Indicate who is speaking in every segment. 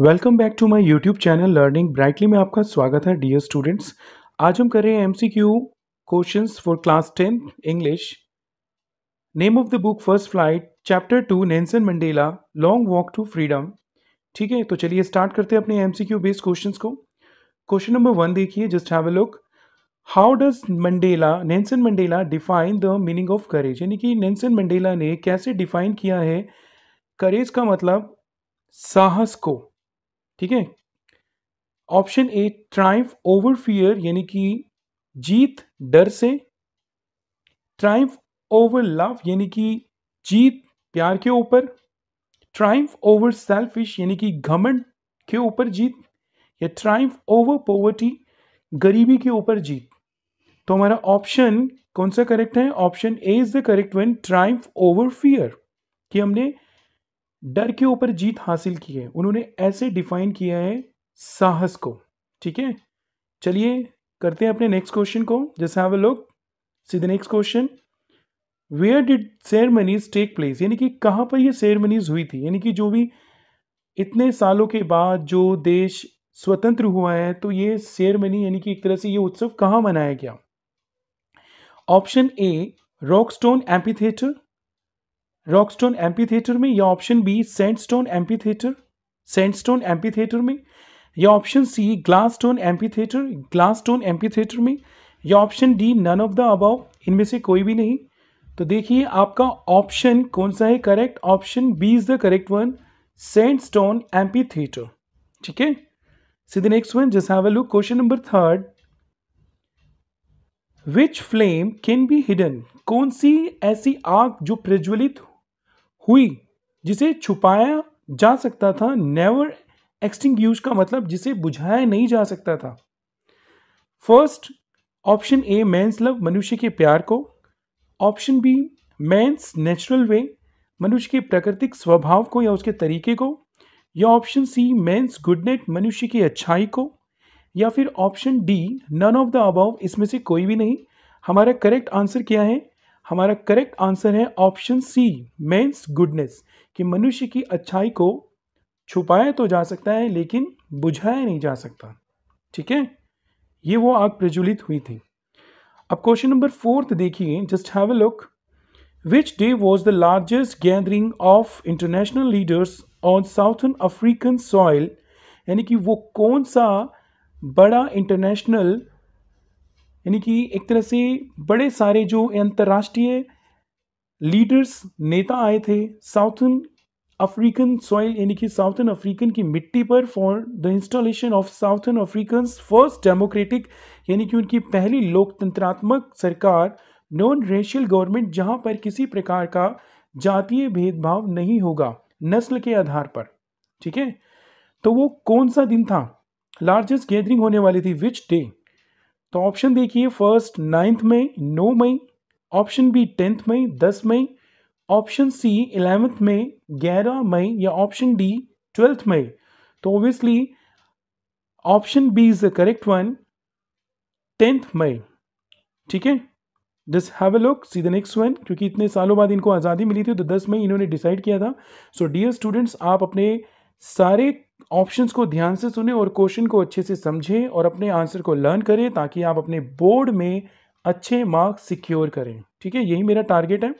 Speaker 1: welcome back to my YouTube channel learning brightly में आपका स्वागत है डियर स्टूडेंट्स आज हम कर रहे हैं MCQ questions for class ten English name of the book first flight chapter two Nelson Mandela long walk to freedom ठीक है तो चलिए स्टार्ट करते हैं अपने क्यू बेस्ड क्वेश्चन को क्वेश्चन नंबर वन देखिए just have a look how does Mandela Nelson Mandela define the meaning of courage यानी कि नेंसन मंडेला ने कैसे डिफाइन किया है करेज का मतलब साहस को ठीक है option A triumph over fear यानी कि जीत डर से ट्राइम्फ ओवर लव यानी कि जीत प्यार के ऊपर ट्राइम्फ ओवर सेल्फिश यानी कि घमंड के ऊपर जीत या ट्राइम्फ ओवर पोवर्टी गरीबी के ऊपर जीत तो हमारा ऑप्शन कौन सा करेक्ट है option A is the correct one triumph over fear कि हमने डर के ऊपर जीत हासिल की है उन्होंने ऐसे डिफाइन किया है साहस को ठीक है चलिए करते हैं अपने नेक्स्ट क्वेश्चन को जैसे हैव लोग सीधे next question where did ceremonies take place यानी कि कहाँ पर ये सेरेमनीज हुई थी यानी कि जो भी इतने सालों के बाद जो देश स्वतंत्र हुआ है तो ये सेरेमनी यानी कि एक तरह से ये उत्सव कहाँ मनाया गया option A rock amphitheatre rock stone amphitheatre में या option B sandstone amphitheatre sandstone amphitheatre में या option C glass stone amphitheatre glass stone amphitheatre में या option D none of the above इनमें से कोई भी नहीं तो देखिए आपका ऑप्शन कौन सा है correct option B is the correct one sandstone amphitheatre ठीक है see the next one just have a look question number third which flame can be hidden कौन सी ऐसी आग जो प्रज्वलित हुई जिसे छुपाया जा सकता था नेवर एक्सटिंग का मतलब जिसे बुझाया नहीं जा सकता था first option A man's love मनुष्य के प्यार को option B man's natural way मनुष्य के प्राकृतिक स्वभाव को या उसके तरीके को या ऑप्शन सी मैंस गुडनेट मनुष्य की अच्छाई को या फिर option D none of the above इसमें से कोई भी नहीं हमारा करेक्ट आंसर क्या है हमारा करेक्ट आंसर है ऑप्शन सी मेन्स गुडनेस कि मनुष्य की अच्छाई को छुपाया तो जा सकता है लेकिन बुझाया नहीं जा सकता ठीक है ये वो आग प्रज्वलित हुई थी अब क्वेश्चन नंबर फोर्थ देखिए just have a look which day was the largest gathering of international leaders on southern African soil यानी कि वो कौन सा बड़ा इंटरनेशनल यानी कि एक तरह से बड़े सारे जो अंतर्राष्ट्रीय लीडर्स नेता आए थे साउथन अफ्रीकन सॉइल यानी कि साउथन अफ्रीकन की मिट्टी पर for the installation of southern African first democratic यानी कि उनकी पहली लोकतंत्रात्मक सरकार नॉन रेशियल गवर्नमेंट जहां पर किसी प्रकार का जातीय भेदभाव नहीं होगा नस्ल के आधार पर ठीक है तो वो कौन सा दिन था लार्जेस्ट गैदरिंग होने वाली थी विच डे तो ऑप्शन देखिए फर्स्ट नाइन्थ मई नौ मई ऑप्शन बी टेंथ मई दस मई ऑप्शन सी इलेवेंथ मई ग्यारह मई या ऑप्शन डी ट्वेल्थ मई तो obviously option B is the correct one tenth May ठीक है just have a look see the next one क्योंकि इतने सालों बाद इनको आज़ादी मिली थी तो दस मई इन्होंने डिसाइड किया था सो डियर स्टूडेंट्स आप अपने सारे ऑप्शंस को ध्यान से सुने और क्वेश्चन को अच्छे से समझें और अपने आंसर को लर्न करें ताकि आप अपने बोर्ड में अच्छे मार्क्स सिक्योर करें ठीक है यही मेरा टारगेट है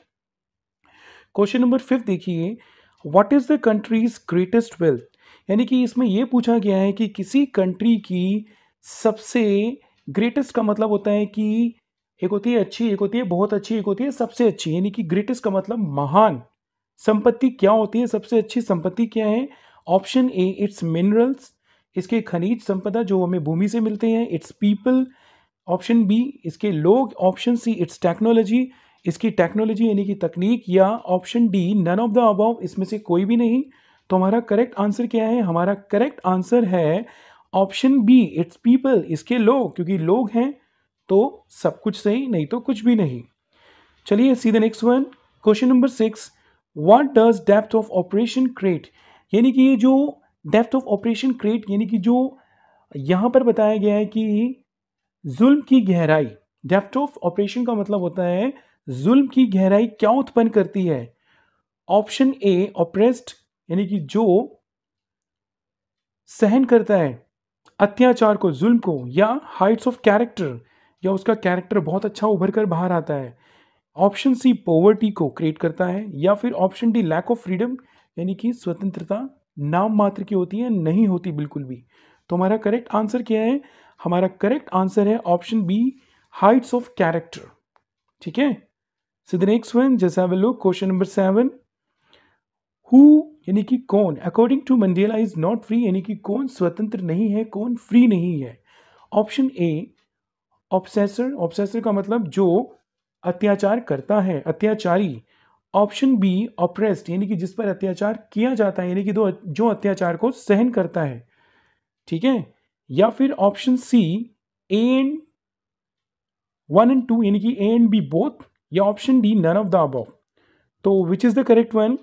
Speaker 1: क्वेश्चन नंबर फिफ्थ देखिए what is the country's greatest wealth यानी कि इसमें यह पूछा गया है कि किसी कंट्री की सबसे ग्रेटेस्ट का मतलब होता है कि एक होती है अच्छी एक होती है बहुत अच्छी एक होती है सबसे अच्छी यानी कि ग्रेटेस्ट का मतलब महान संपत्ति क्या होती है सबसे अच्छी संपत्ति क्या है ऑप्शन ए इट्स मिनरल्स इसके खनिज संपदा जो हमें भूमि से मिलते हैं इट्स पीपल ऑप्शन बी इसके लोग ऑप्शन सी इट्स टेक्नोलॉजी इसकी टेक्नोलॉजी यानी कि तकनीक या option D none of the above इसमें से कोई भी नहीं तो हमारा करेक्ट आंसर क्या है हमारा करेक्ट आंसर है ऑप्शन बी इट्स पीपल इसके लोग क्योंकि लोग हैं तो सब कुछ सही नहीं तो कुछ भी नहीं चलिए see the next one question number six what does depth of oppression create यानी कि ये जो डेप्थ ऑफ ऑपरेशन क्रेट यानी कि जो यहाँ पर बताया गया है कि जुल्म की गहराई डेप्थ ऑफ ऑपरेशन का मतलब होता है जुल्म की गहराई क्या उत्पन्न करती है ऑप्शन ए ऑपरेस्ट यानी कि जो सहन करता है अत्याचार को जुल्म को या हाइट्स ऑफ कैरेक्टर या उसका कैरेक्टर बहुत अच्छा उभर कर बाहर आता है ऑप्शन सी पॉवर्टी को क्रिएट करता है या फिर option D lack of freedom यानी कि स्वतंत्रता नाम मात्र की होती है नहीं होती बिल्कुल भी तो हमारा करेक्ट आंसर क्या है हमारा करेक्ट आंसर है option B heights of character ठीक है सो द नेक्स्ट वन जैसे have look question number seven who यानी कि कौन according to Mandela is not free यानी कि कौन स्वतंत्र नहीं है कौन फ्री नहीं है ऑप्शन ए ऑब्सेसर ऑब्सेसर का मतलब जो अत्याचार करता है अत्याचारी ऑप्शन बी ऑप्रेस्ड यानी कि जिस पर अत्याचार किया जाता है यानी कि जो अत्याचार को सहन करता है ठीक है या फिर option C A and one and two यानी कि ए एंड बी बोथ या option D none of the अब तो which is the correct one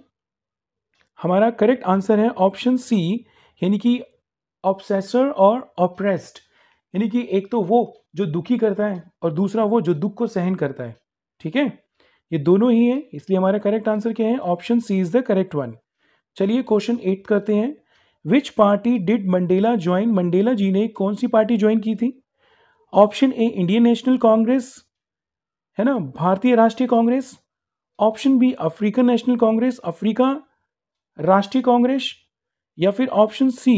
Speaker 1: हमारा करेक्ट आंसर है ऑप्शन सी यानी कि ऑप्सेसर और ऑप्रेस्ड यानी कि एक तो वो जो दुखी करता है और दूसरा वो जो दुख को सहन करता है ठीक है ये दोनों ही हैं इसलिए हमारा करेक्ट आंसर क्या है option C is the correct one चलिए क्वेश्चन एट करते हैं which party did Mandela join Mandela ji ने कौन सी पार्टी ज्वाइन की थी option A Indian National Congress है ना भारतीय राष्ट्रीय Congress option B African National Congress Africa राष्ट्रीय कांग्रेस या फिर option C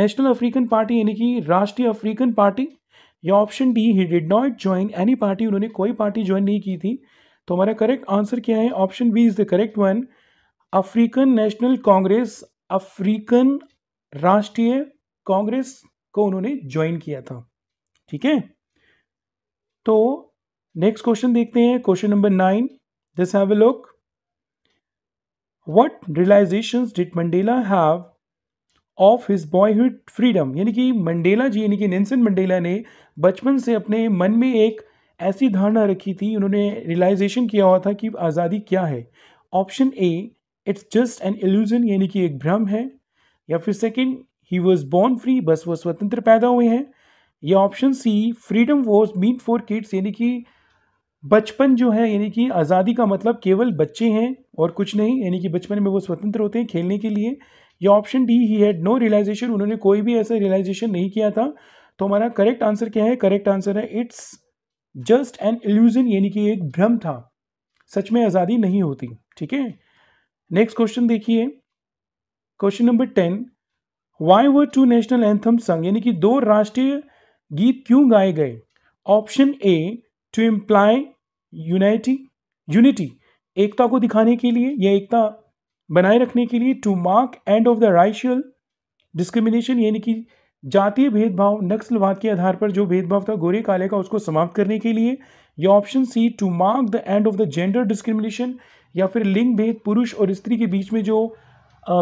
Speaker 1: National African Party यानी कि राष्ट्रीय अफ्रीकन पार्टी या option D he did not join any party उन्होंने कोई पार्टी ज्वाइन नहीं की थी तो हमारा करेक्ट आंसर क्या है option B is the correct one African National Congress African राष्ट्रीय कांग्रेस को उन्होंने ज्वाइन किया था ठीक है तो नेक्स्ट क्वेश्चन देखते हैं question number nine this have a look what realization did Mandela have of his boyhood freedom यानी कि मंडेला जी यानी कि नेंसन मंडेला ने बचपन से अपने मन में एक ऐसी धारणा रखी थी उन्होंने रियलाइजेशन किया हुआ था कि आज़ादी क्या है option A it's just an illusion यानी कि एक भ्रम है या फिर second he was born free बस वो स्वतंत्र पैदा हुए हैं या option C freedom was meant for kids यानी कि बचपन जो है यानी कि आज़ादी का मतलब केवल बच्चे हैं और कुछ नहीं यानी कि बचपन में वो स्वतंत्र होते हैं खेलने के लिए या option D he had no realization उन्होंने कोई भी ऐसा रियलाइजेशन नहीं किया था तो हमारा करेक्ट आंसर क्या है करेक्ट आंसर है इट्स जस्ट एन इल्यूजन यानी कि एक भ्रम था सच में आज़ादी नहीं होती ठीक है नेक्स्ट क्वेश्चन देखिए question number ten why were two national anthem sung यानी कि दो राष्ट्रीय गीत क्यों गाए गए option A to imply unity unity एकता को दिखाने के लिए या एकता बनाए रखने के लिए to mark end of the racial discrimination यानी कि जातीय भेदभाव नक्सलवाद के आधार पर जो भेदभाव था गोरे काले का उसको समाप्त करने के लिए या option C to mark the end of the gender discrimination या फिर लिंग भेद पुरुष और स्त्री के बीच में जो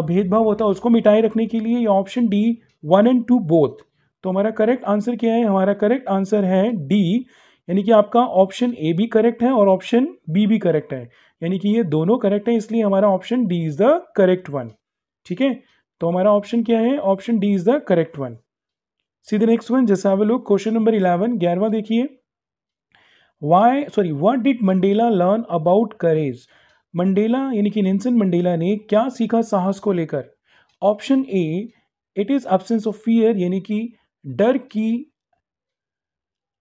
Speaker 1: भेदभाव होता है उसको मिटाए रखने के लिए या option D one and two both तो हमारा करेक्ट आंसर क्या है हमारा करेक्ट आंसर है डी यानी कि आपका ऑप्शन ए भी करेक्ट है और ऑप्शन बी भी करेक्ट है यानी कि ये दोनों करेक्ट है इसलिए हमारा option D is the correct one ठीक है तो हमारा ऑप्शन क्या है option D is the correct one see the next one जैसे आप लोग क्वेश्चन नंबर इलेवन ग्यारहवा देखिए why sorry what did Mandela learn about courage Mandela यानी कि नेंसन मंडेला ने क्या सीखा साहस को लेकर option A it is absence of fear यानी कि डर की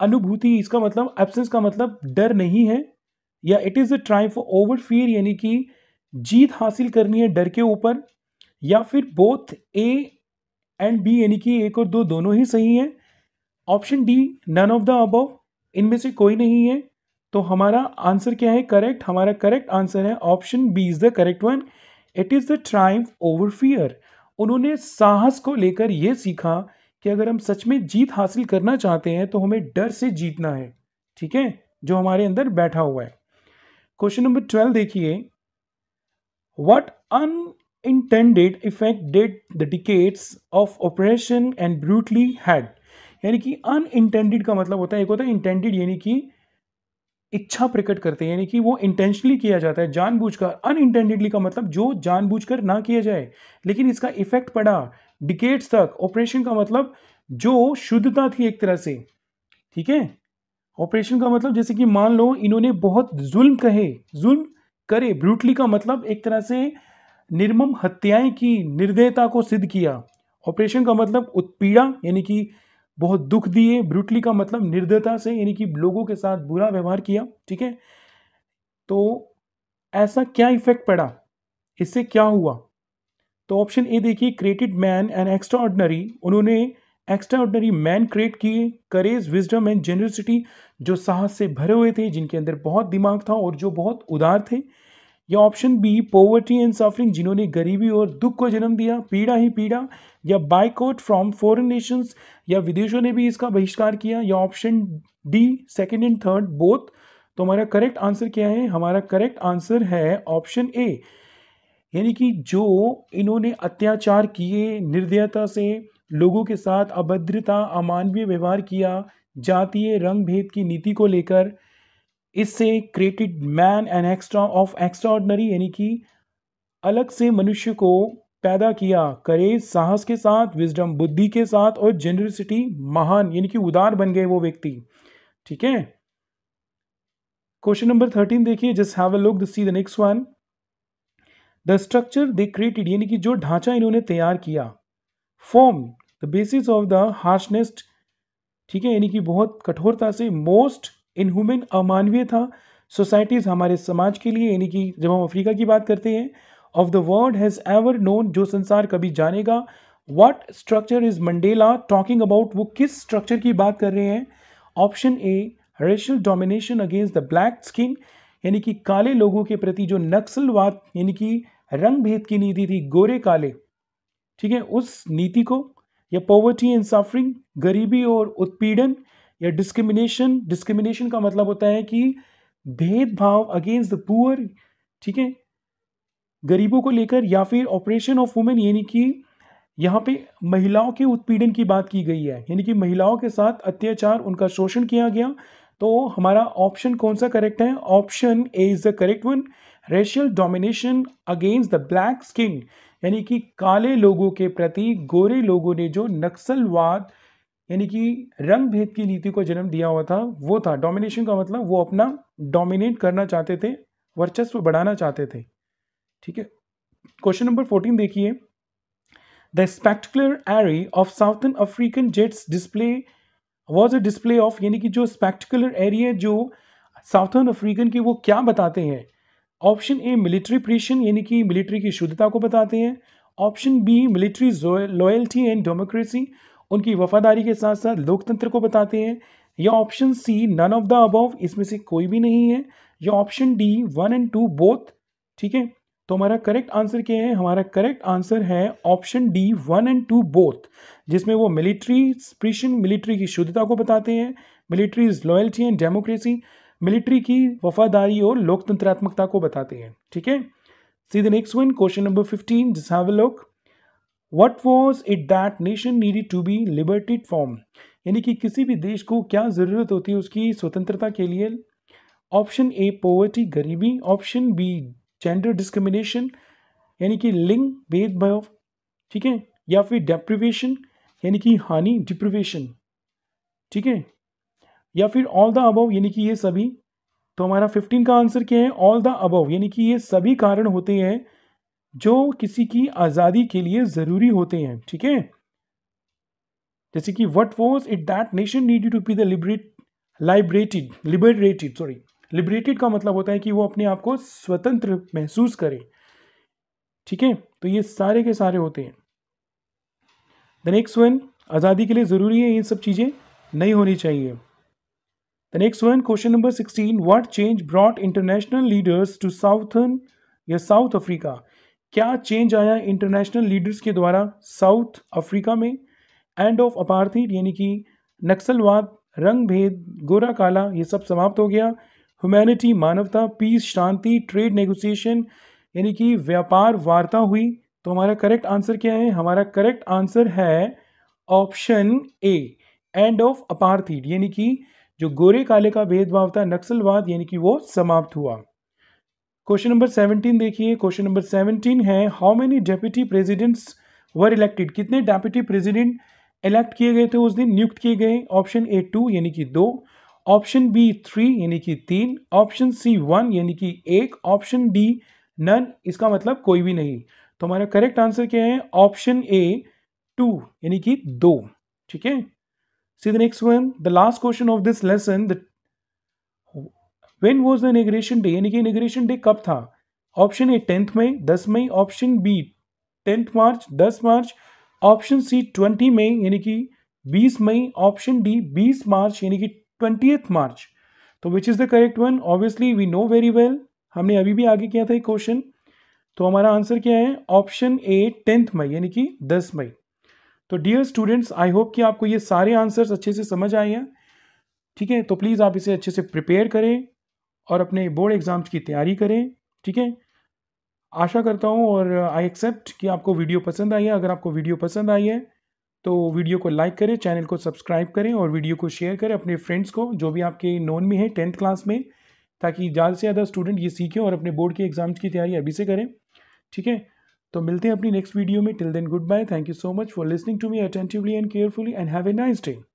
Speaker 1: अनुभूति इसका मतलब एबसेंस का मतलब डर नहीं है या it is a triumph over fear यानी कि जीत हासिल करनी है डर के ऊपर या फिर बोथ ए एंड बी यानी कि एक और दो दोनों ही सही हैं option D none of the above इनमें से कोई नहीं है तो हमारा आंसर क्या है करेक्ट हमारा करेक्ट आंसर है option B is the correct one it is the triumph over fear उन्होंने साहस को लेकर यह सीखा कि अगर हम सच में जीत हासिल करना चाहते हैं तो हमें डर से जीतना है ठीक है जो हमारे अंदर बैठा हुआ है क्वेश्चन नंबर ट्वेल्व देखिए what unintended effect that the decades of oppression and brutality had यानी कि अनइंटेंडेड का मतलब होता है एक होता है इंटेंडेड यानी कि इच्छा प्रकट करते हैं यानी कि वो इंटेंशनली किया जाता है जानबूझकर अनइंटेंडेडली का मतलब जो जानबूझकर ना किया जाए लेकिन इसका इफेक्ट पड़ा डिकेट्स तक ऑपरेशन का मतलब जो शुद्धता थी एक तरह से ठीक है ऑपरेशन का मतलब जैसे कि मान लो इन्होंने बहुत जुल्म कहे जुल्म करे ब्रूटली का मतलब एक तरह से निर्मम हत्याएं की निर्दयता को सिद्ध किया ऑपरेशन का मतलब उत्पीड़ा यानी कि बहुत दुख दिए ब्रूटली का मतलब निर्दयता से यानी कि लोगों के साथ बुरा व्यवहार किया ठीक है तो ऐसा क्या इफेक्ट पड़ा इससे क्या हुआ तो ऑप्शन ए देखिए created man and extraordinary उन्होंने एक्स्ट्रा ऑर्डनरी मैन क्रिएट किए करेज विजडम एंड जेनरसिटी जो साहस से भरे हुए थे जिनके अंदर बहुत दिमाग था और जो बहुत उदार थे या option B poverty and suffering जिन्होंने गरीबी और दुख को जन्म दिया पीड़ा ही पीड़ा या बाइकआउट फ्रॉम फॉरेन नेशंस या विदेशों ने भी इसका बहिष्कार किया या option D second and third both तो हमारा करेक्ट आंसर क्या है हमारा करेक्ट आंसर है ऑप्शन ए यानी कि जो इन्होंने अत्याचार किए निर्दयता से लोगों के साथ अभद्रता अमानवीय व्यवहार किया जातीय रंग भेद की नीति को लेकर इससे created man an extra of extraordinary यानी कि अलग से मनुष्य को पैदा किया करेज साहस के साथ विजडम बुद्धि के साथ और जेनरसिटी महान यानी कि उदार बन गए वो व्यक्ति ठीक है क्वेश्चन नंबर थर्टीन देखिए just have a look see the next one the structure they created यानी कि जो ढांचा इन्होंने तैयार किया form the basis of the harshest ठीक है यानी कि बहुत कठोरता से मोस्ट इनह्यूमन अमानवीय था सोसाइटीज़ हमारे समाज के लिए यानी कि जब हम अफ्रीका की बात करते हैं of the world has ever known जो संसार कभी जानेगा what structure is Mandela talking about वो किस स्ट्रक्चर की बात कर रहे हैं option A racial domination against the black skin यानी कि काले लोगों के प्रति जो नक्सलवाद यानी कि रंग भेद की नीति थी गोरे काले ठीक है उस नीति को या पॉवर्टी एंड सफरिंग गरीबी और उत्पीड़न या डिस्क्रिमिनेशन डिस्क्रिमिनेशन का मतलब होता है कि भेदभाव अगेंस्ट द पुअर ठीक है गरीबों को लेकर या फिर ऑपरेशन ऑफ वुमेन यानी कि यहाँ पे महिलाओं के उत्पीड़न की बात की गई है यानी कि महिलाओं के साथ अत्याचार उनका शोषण किया गया तो हमारा ऑप्शन कौन सा करेक्ट है option A is the correct one racial domination against the black skin यानी कि काले लोगों के प्रति गोरे लोगों ने जो नक्सलवाद यानी कि रंग भेद की नीति को जन्म दिया हुआ था वो था डोमिनेशन का मतलब वो अपना डोमिनेट करना चाहते थे वर्चस्व बढ़ाना चाहते थे ठीक है क्वेश्चन नंबर फोर्टीन देखिए the spectacular array of southern African jets display was a display of यानी कि जो स्पेक्टिकुलर एरिया जो साउथन अफ्रीकन की वो क्या बताते हैं ऑप्शन ए मिलिट्री प्रीशन यानी कि मिलिट्री की शुद्धता को बताते हैं option B military loyalty and democracy उनकी वफादारी के साथ साथ लोकतंत्र को बताते हैं या option C none of the above इसमें से कोई भी नहीं है या option D one and two both ठीक है तो हमारा करेक्ट आंसर क्या है हमारा करेक्ट आंसर है option D one and two both जिसमें वो मिलिट्री स्प्रिशन मिलिट्री की शुद्धता को बताते हैं military is loyalty and democracy military की वफादारी और लोकतंत्रात्मकता को बताते हैं ठीक है see the next one question number fifteen जिस हैव हाँ what was it that nation needed to be liberated from यानी कि किसी भी देश को क्या ज़रूरत होती है उसकी स्वतंत्रता के लिए ऑप्शन ए पोवर्टी गरीबी ऑप्शन बी जेंडर डिस्क्रिमिनेशन यानी कि लिंग भेदभाव ठीक है या फिर डेप्रिवेशन यानी कि हानि डिप्रिवेशन ठीक है या फिर ऑल द अबव यानी कि ये सभी तो हमारा फिफ्टीन का आंसर क्या है ऑल द अबव यानी कि ये सभी कारण होते हैं जो किसी की आज़ादी के लिए ज़रूरी होते हैं ठीक है जैसे कि what was it that nation need to be the liberate liberated liberated sorry liberated का मतलब होता है कि वो अपने आप को स्वतंत्र महसूस करे ठीक है तो ये सारे के सारे होते हैं द नेक्स्ट वन आज़ादी के लिए ज़रूरी है ये सब चीज़ें नहीं होनी चाहिए the next one question number sixteen what change brought international leaders to southern या साउथ अफ्रीका क्या चेंज आया इंटरनेशनल लीडर्स के द्वारा साउथ अफ्रीका में एंड ऑफ अपार्थीड यानी कि नक्सलवाद रंग भेद गोरा काला ये सब समाप्त हो गया ह्यूमैनिटी मानवता पीस शांति ट्रेड नेगोशिएशन यानी कि व्यापार वार्ता हुई तो हमारा करेक्ट आंसर क्या है हमारा करेक्ट आंसर है option A end of apartheid यानी कि जो गोरे काले का भेदभाव था नक्सलवाद यानी कि वो समाप्त हुआ क्वेश्चन नंबर सेवनटीन देखिए क्वेश्चन नंबर सेवनटीन है how many deputy presidents were elected कितने डेप्यूटी प्रेजिडेंट इलेक्ट किए गए थे उस दिन नियुक्त किए गए ऑप्शन ए टू यानी कि दो ऑप्शन बी थ्री यानी कि तीन ऑप्शन सी वन यानी कि एक ऑप्शन डी नन इसका मतलब कोई भी नहीं तो हमारा करेक्ट आंसर क्या है ऑप्शन ए टू यानी कि दो ठीक है see the next one the last question of this lesson the when was the inauguration day यानी कि इनिग्रेशन डे कब था ऑप्शन ए टेंथ मई दस मई ऑप्शन बी टेंथ मार्च दस मार्च ऑप्शन सी ट्वेंटी मई यानी कि बीस मई ऑप्शन डी बीस मार्च यानी कि ट्वेंटी मार्च तो which is the correct one obviously we know very well हमने अभी भी आगे किया था एक क्वेश्चन तो हमारा आंसर क्या है ऑप्शन ए टेंथ मई यानी कि दस मई तो डियर स्टूडेंट्स आई होप कि आपको ये सारे आंसर्स अच्छे से समझ आए हैं ठीक है तो प्लीज़ आप इसे अच्छे से प्रिपेयर करें और अपने बोर्ड एग्ज़ाम्स की तैयारी करें ठीक है आशा करता हूँ और आई एक्सेप्ट कि आपको वीडियो पसंद आई है अगर आपको वीडियो पसंद आई है तो वीडियो को लाइक करें चैनल को सब्सक्राइब करें और वीडियो को शेयर करें अपने फ्रेंड्स को जो भी आपके नॉन में है टेंथ क्लास में ताकि ज़्यादा से ज़्यादा स्टूडेंट ये सीखें और अपने बोर्ड के एग्ज़ाम्स की तैयारी अभी से करें ठीक है तो मिलते हैं अपनी नेक्स्ट वीडियो में till then good bye thank you so much for listening to me attentively and carefully and have a nice day